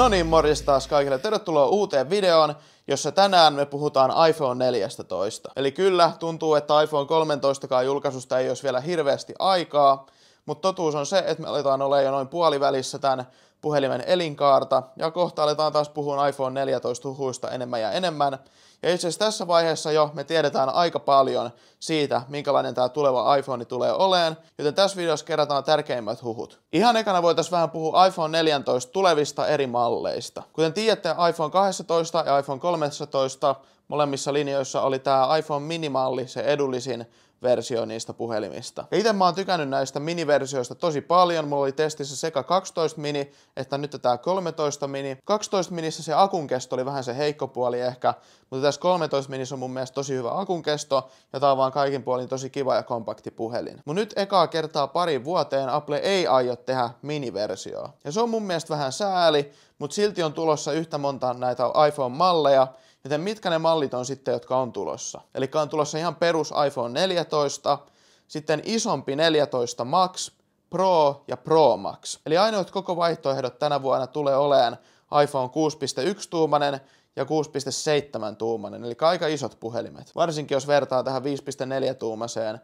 No niin, morjes taas kaikille. Tervetuloa uuteen videoon, jossa tänään me puhutaan iPhone 14. Eli kyllä, tuntuu, että iPhone 13 julkaisusta ei olisi vielä hirveästi aikaa, mutta totuus on se, että me aletaan olla jo noin puolivälissä tämän puhelimen elinkaarta, ja kohta aletaan taas puhua iPhone 14 huhuista enemmän ja enemmän. Ja itse asiassa tässä vaiheessa jo me tiedetään aika paljon siitä, minkälainen tämä tuleva iPhone tulee oleen, joten tässä videossa kerätään tärkeimmät huhut. Ihan ekana voitaisiin vähän puhua iPhone 14 tulevista eri malleista. Kuten tiedätte, iPhone 12 ja iPhone 13 molemmissa linjoissa oli tämä iPhone minimalli, se edullisin versio niistä puhelimista. Ja itse mä oon tykännyt näistä miniversioista tosi paljon. Mulla oli testissä sekä 12 mini, että nyt tämä 13 mini. 12 minissä se akun kesto oli vähän se heikko puoli ehkä, mutta tässä 13 minissä on mun mielestä tosi hyvä akun kesto ja tää on vaan kaikin puolin tosi kiva ja kompakti puhelin. Mun nyt ekaa kertaa pari vuoteen Apple ei aio tehdä miniversioa. Ja se on mun mielestä vähän sääli, mutta silti on tulossa yhtä monta näitä iPhone-malleja, Joten mitkä ne mallit on sitten, jotka on tulossa? Eli on tulossa ihan perus iPhone 14, sitten isompi 14 Max, Pro ja Pro Max. Eli ainoat koko vaihtoehdot tänä vuonna tulee oleen iPhone 6.1-tuumanen ja 6.7-tuumanen, eli aika isot puhelimet. Varsinkin jos vertaa tähän 5.4-tuumaseen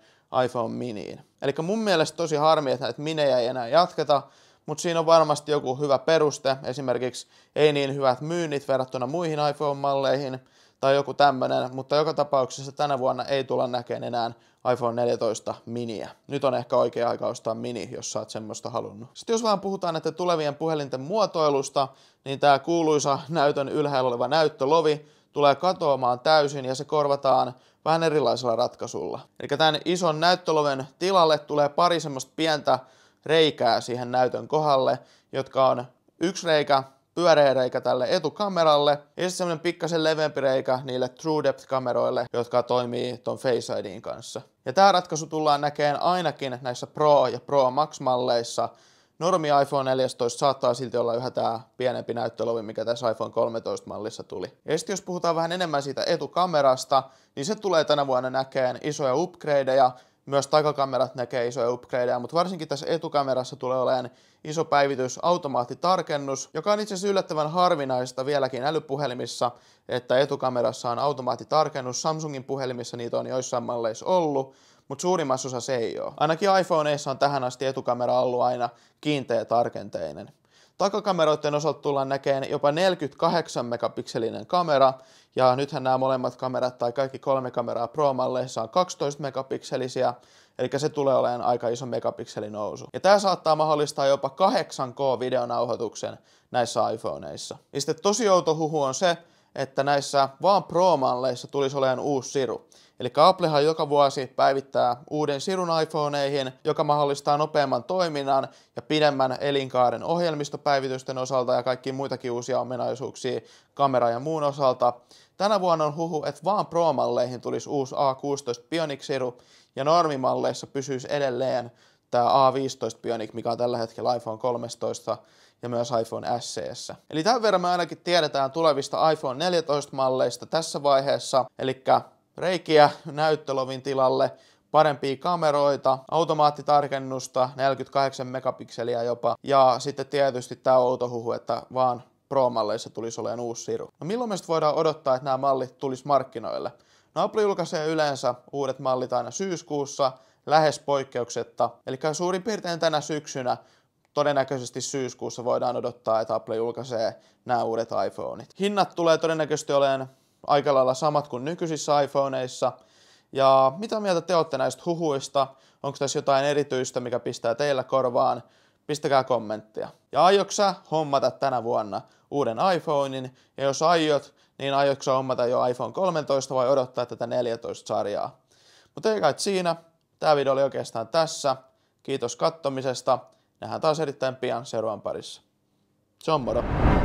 iPhone miniin. Eli mun mielestä tosi harmi, että näitä minejä ei enää jatketa, mutta siinä on varmasti joku hyvä peruste, esimerkiksi ei niin hyvät myynnit verrattuna muihin iPhone-malleihin tai joku tämmöinen, mutta joka tapauksessa tänä vuonna ei tulla näkemään enää iPhone 14 miniä. Nyt on ehkä oikea aika ostaa mini, jos sä oot semmoista halunnut. Sitten jos vaan puhutaan näiden tulevien puhelinten muotoilusta, niin tämä kuuluisa näytön ylhäällä oleva näyttölovi tulee katoamaan täysin ja se korvataan vähän erilaisella ratkaisulla. Eli tämän ison näyttöloven tilalle tulee pari semmoista pientä reikää siihen näytön kohdalle, jotka on yksi reikä, pyöreä reikä tälle etukameralle ja sitten semmoinen pikkasen leveämpi reikä niille True Depth-kameroille, jotka toimii ton Face IDin kanssa. Ja tämä ratkaisu tullaan näkemään ainakin näissä Pro ja Pro Max-malleissa. Normi iPhone 14 saattaa silti olla yhä tämä pienempi näyttölovi, mikä tässä iPhone 13-mallissa tuli. Ja sitten jos puhutaan vähän enemmän siitä etukamerasta, niin se tulee tänä vuonna näkeen isoja upgradeja, myös takakamerat näkee isoja upgradeja, mutta varsinkin tässä etukamerassa tulee olemaan iso päivitys, automaattitarkennus, joka on itse asiassa yllättävän harvinaista vieläkin älypuhelimissa, että etukamerassa on automaattitarkennus. Samsungin puhelimissa niitä on joissain malleissa ollut, mutta suurimmassa osassa se ei ole. Ainakin iPhoneissa on tähän asti etukamera ollut aina kiinteä tarkenteinen. Takakameroiden osalta tullaan näkemään jopa 48 megapikselinen kamera, ja nythän nämä molemmat kamerat tai kaikki kolme kameraa Pro-malleissa on 12 megapikselisiä, eli se tulee olemaan aika iso megapikselinousu. Ja tämä saattaa mahdollistaa jopa 8K-videonauhoituksen näissä iPhoneissa. Ja sitten tosi outo huhu on se, että näissä vaan Pro-malleissa tulisi olemaan uusi siru. Eli Applehan joka vuosi päivittää uuden sirun iPhoneihin, joka mahdollistaa nopeamman toiminnan ja pidemmän elinkaaren ohjelmistopäivitysten osalta ja kaikki muitakin uusia ominaisuuksia kamera ja muun osalta. Tänä vuonna on huhu, että vaan Pro-malleihin tulisi uusi A16 Bionic-siru ja normimalleissa pysyisi edelleen tämä A15 Bionic, mikä on tällä hetkellä iPhone 13 ja myös iPhone SE:ssä. Eli tämän verran me ainakin tiedetään tulevista iPhone 14-malleista tässä vaiheessa, eli reikiä näyttölovin tilalle, parempia kameroita, automaattitarkennusta, 48 megapikseliä jopa, ja sitten tietysti tämä outo huhu, että vaan Pro-malleissa tulisi olemaan uusi siru. No milloin me voidaan odottaa, että nämä mallit tulisi markkinoille? No Apple julkaisee yleensä uudet mallit aina syyskuussa, lähes poikkeuksetta. Eli suurin piirtein tänä syksynä, todennäköisesti syyskuussa voidaan odottaa, että Apple julkaisee nämä uudet iPhoneit. Hinnat tulee todennäköisesti olemaan aika lailla samat kuin nykyisissä iPhoneissa. Ja mitä mieltä te olette näistä huhuista? Onko tässä jotain erityistä, mikä pistää teillä korvaan? Pistäkää kommenttia. Ja aioksa hommata tänä vuonna uuden iPhonein? Ja jos aiot, niin aioksa hommata jo iPhone 13 vai odottaa tätä 14-sarjaa? Mutta ei kai siinä. Tämä video oli oikeastaan tässä. Kiitos kattomisesta. Nähdään taas erittäin pian seuraavan parissa. Se on moro.